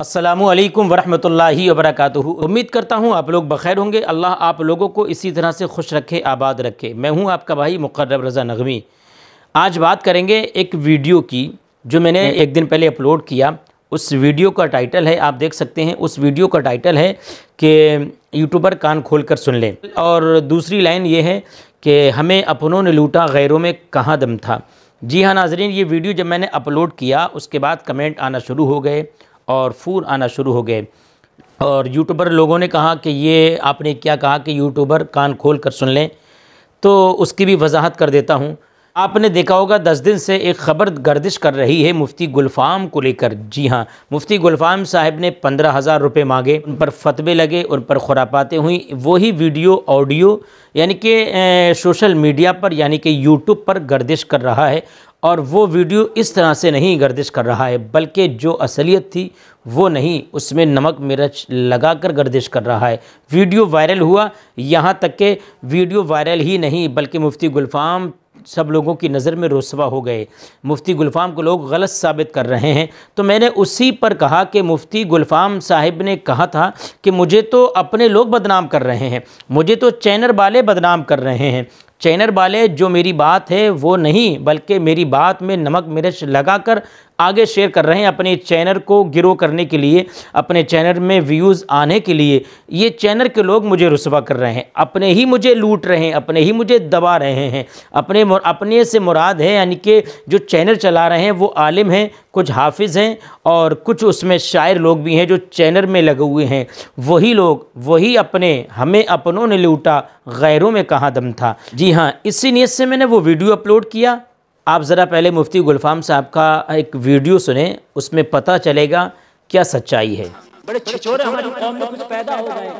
असलकम वरहमल वरक उम्मीद करता हूँ आप लोग बखैर होंगे अल्लाह आप लोगों को इसी तरह से खुश रखे आबाद रखे मैं हूँ आपका भाई मुकर्रब रज़ा नगमी आज बात करेंगे एक वीडियो की जो मैंने एक दिन पहले अपलोड किया उस वीडियो का टाइटल है आप देख सकते हैं उस वीडियो का टाइटल है कि यूट्यूबर कान खोल कर सुन लें और दूसरी लाइन ये है कि हमें अपनों ने लूटा गैरों में कहाँ दम था जी हाँ नाजरीन ये वीडियो जब मैंने अपलोड किया उसके बाद कमेंट आना शुरू हो गए और फूर आना शुरू हो गए और यूट्यूबर लोगों ने कहा कि ये आपने क्या कहा कि यूट्यूबर कान खोल कर सुन लें तो उसकी भी वजाहत कर देता हूँ आपने देखा होगा दस दिन से एक ख़बर गर्दिश कर रही है मुफ्ती गुलफाम को लेकर जी हाँ मुफ्ती गुलफाम साहब ने पंद्रह हज़ार रुपये मांगे उन पर फतवे लगे उन पर खुरापातें हुई वही वीडियो ऑडियो यानी कि सोशल मीडिया पर यानी कि यूट्यूब पर गर्दिश कर रहा है और वो वीडियो इस तरह से नहीं गर्दिश कर रहा है बल्कि जो असलियत थी वो नहीं उसमें नमक मिर्च लगाकर गर्दिश कर रहा है वीडियो वायरल हुआ यहाँ तक के वीडियो वायरल ही नहीं बल्कि मुफ्ती गुलफाम सब लोगों की नज़र में रोसवा हो गए मुफ्ती गुलफाम को लोग गलत साबित कर रहे हैं तो मैंने उसी पर कहा कि मुफ्ती गुलफाम साहिब ने कहा था कि मुझे तो अपने लोग बदनाम कर रहे हैं मुझे तो चैनल वाले बदनाम कर रहे हैं चैनर वाले जो मेरी बात है वो नहीं बल्कि मेरी बात में नमक मिर्च लगाकर आगे शेयर कर रहे हैं अपने चैनल को ग्रो करने के लिए अपने चैनल में व्यूज़ आने के लिए ये चैनल के लोग मुझे रसवा कर रहे हैं अपने ही मुझे लूट रहे हैं अपने ही मुझे दबा रहे हैं अपने अपने से मुराद है यानी कि जो चैनल चला रहे हैं वो आलिम हैं कुछ हाफिज़ हैं और कुछ उसमें शायर लोग भी हैं जो चैनल में लगे हुए हैं वही लोग वही अपने हमें अपनों ने लूटा गैरों में कहाँ दम था जी हाँ इसी नीयत से मैंने वो वीडियो अपलोड किया आप ज़रा पहले मुफ्ती गुलफाम साहब का एक वीडियो सुने उसमें पता चलेगा क्या सच्चाई है बड़े छिछोरे हमारी कौम में कुछ पैदा हो गए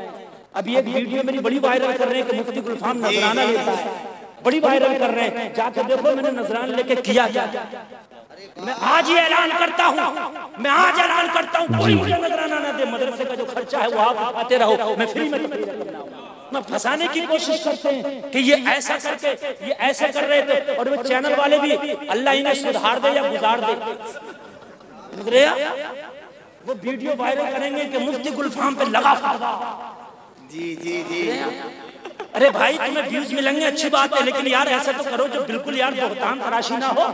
अभी एक वीडियो मेरी बड़ी वायरल कर रहे हैं कि मुफ्ती गुलफाम नजराना लेता है बड़ी वायरल कर रहे हैं जाकर देखो मैंने नजराना लेके किया क्या मैं आज ही ऐलान करता हूँ मैं आज ऐलान करता हूँ कोई मुझे नजराना ना दे मदरसे का जो खर्चा है वो आप आते रहो मैं फ्री में में फंसाने की कोशिश करते हैं कि ये ऐसा करके ये ऐसा कर रहे थे और वे चैनल वाले भी अल्लाह इन्हें सुधार दे या गुजार दे वो वीडियो वायरल करेंगे कि मुफ्ती गुलफाम पे लगा जी जी जी अरे भाई तुम्हें व्यूज मिलेंगे अच्छी बात है लेकिन यार ऐसा तो करो जो बिल्कुल यार भुगतान तराशी ना हो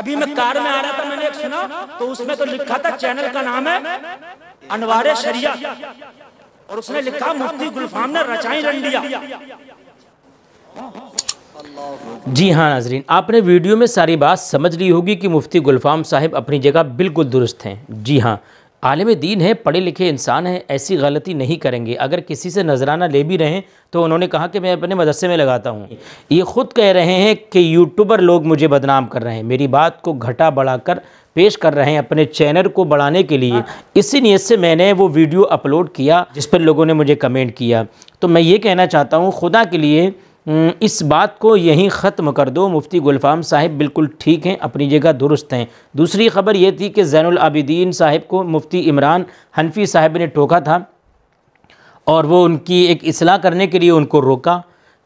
अभी मैं कार में आ रहा था मैंने एक सुना तो उसमें तो लिखा था चैनल का नाम है अनवारे शरिया और उसने लिखा मुफ्ती गुलफाम ने रचाई रन दिया जी हाँ नाजरीन आपने वीडियो में सारी बात समझ ली होगी कि मुफ्ती गुलफाम साहब अपनी जगह बिल्कुल दुरुस्त हैं जी हाँ आलम दीन है पढ़े लिखे इंसान हैं ऐसी गलती नहीं करेंगे अगर किसी से नजराना ले भी रहें तो उन्होंने कहा कि मैं अपने मदरसे में लगाता हूँ ये ख़ुद कह रहे हैं कि यूट्यूबर लोग मुझे बदनाम कर रहे हैं मेरी बात को घटा बढ़ाकर पेश कर रहे हैं अपने चैनल को बढ़ाने के लिए इसी नीयत से मैंने वो वीडियो अपलोड किया जिस पर लोगों ने मुझे कमेंट किया तो मैं ये कहना चाहता हूँ खुदा के लिए इस बात को यहीं ख़त्म कर दो मुफ्ती गुलफाम साहब बिल्कुल ठीक हैं अपनी जगह दुरुस्त हैं दूसरी खबर ये थी कि जैनुल साहब को मुफ्ती इमरान हनफी साहब ने टोका था और वो उनकी एक असलाह करने के लिए उनको रोका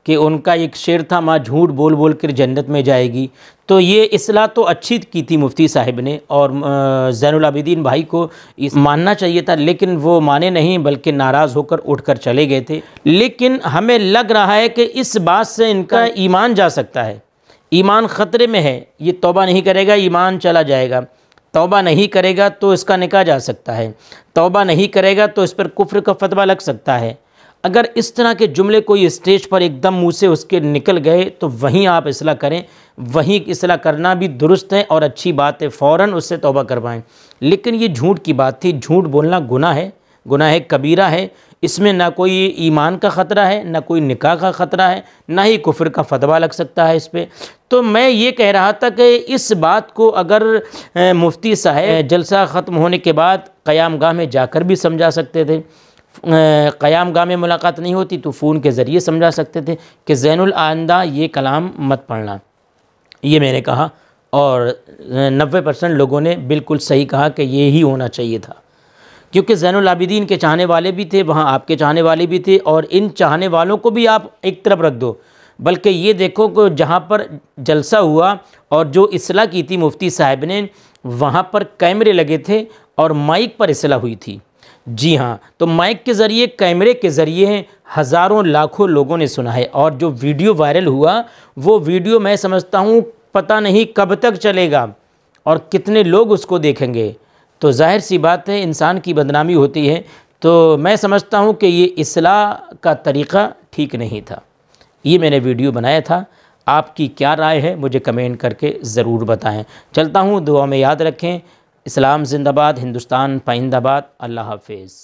कि उनका एक शेर था माँ झूठ बोल बोल कर जन्नत में जाएगी तो ये असलाह तो अच्छी की थी मुफ्ती साहब ने और जैनलाबिदीन भाई को मानना चाहिए था लेकिन वो माने नहीं बल्कि नाराज़ होकर उठकर चले गए थे लेकिन हमें लग रहा है कि इस बात से इनका ईमान जा सकता है ईमान ख़तरे में है ये तोबा नहीं करेगा ईमान चला जाएगा तोबा नहीं करेगा तो इसका निकाह जा सकता है तोबा नहीं करेगा तो इस पर कुफ्र का फतवा लग सकता है अगर इस तरह के जुमले कोई स्टेज पर एकदम मुँह से उसके निकल गए तो वहीं आप इसला करें वहीं इसला करना भी दुरुस्त है और अच्छी बात है फ़ौर उससे तोबा करवाएँ लेकिन ये झूठ की बात थी झूठ बोलना गुना है गुना है कबीरा है इसमें ना कोई ईमान का ख़तरा है ना कोई निकाह का ख़तरा है ना ही कुफर का फतवा लग सकता है इस पर तो मैं ये कह रहा था कि इस बात को अगर मुफ्ती साहब जलसा ख़त्म होने के बाद क्याम गाह में जाकर भी समझा सकते थे क़याम गाह में मुलाकात नहीं होती तो फ़ोन के ज़रिए समझा सकते थे कि ज़ैन आइंदा ये कलाम मत पढ़ना ये मैंने कहा और नबे परसेंट लोगों ने बिल्कुल सही कहा कि ये ही होना चाहिए था क्योंकि ज़ैनलाबिदीन आबिदीन के चाहने वाले भी थे वहाँ आपके चाहने वाले भी थे और इन चाहने वालों को भी आप एक तरफ रख दो बल्कि ये देखो कि जहाँ पर जलसा हुआ और जो असलाह की थी मुफ्ती साहब ने वहाँ पर कैमरे लगे थे और माइक पर असलाह हुई थी जी हाँ तो माइक के ज़रिए कैमरे के ज़रिए हज़ारों लाखों लोगों ने सुना है और जो वीडियो वायरल हुआ वो वीडियो मैं समझता हूँ पता नहीं कब तक चलेगा और कितने लोग उसको देखेंगे तो जाहिर सी बात है इंसान की बदनामी होती है तो मैं समझता हूँ कि ये असलाह का तरीक़ा ठीक नहीं था ये मैंने वीडियो बनाया था आपकी क्या राय है मुझे कमेंट करके ज़रूर बताएं चलता हूँ दुआ में याद रखें इस्लाम जिंदाबाद हिंदुस्तान पाइंदाबाद अल्लाह हाफिज़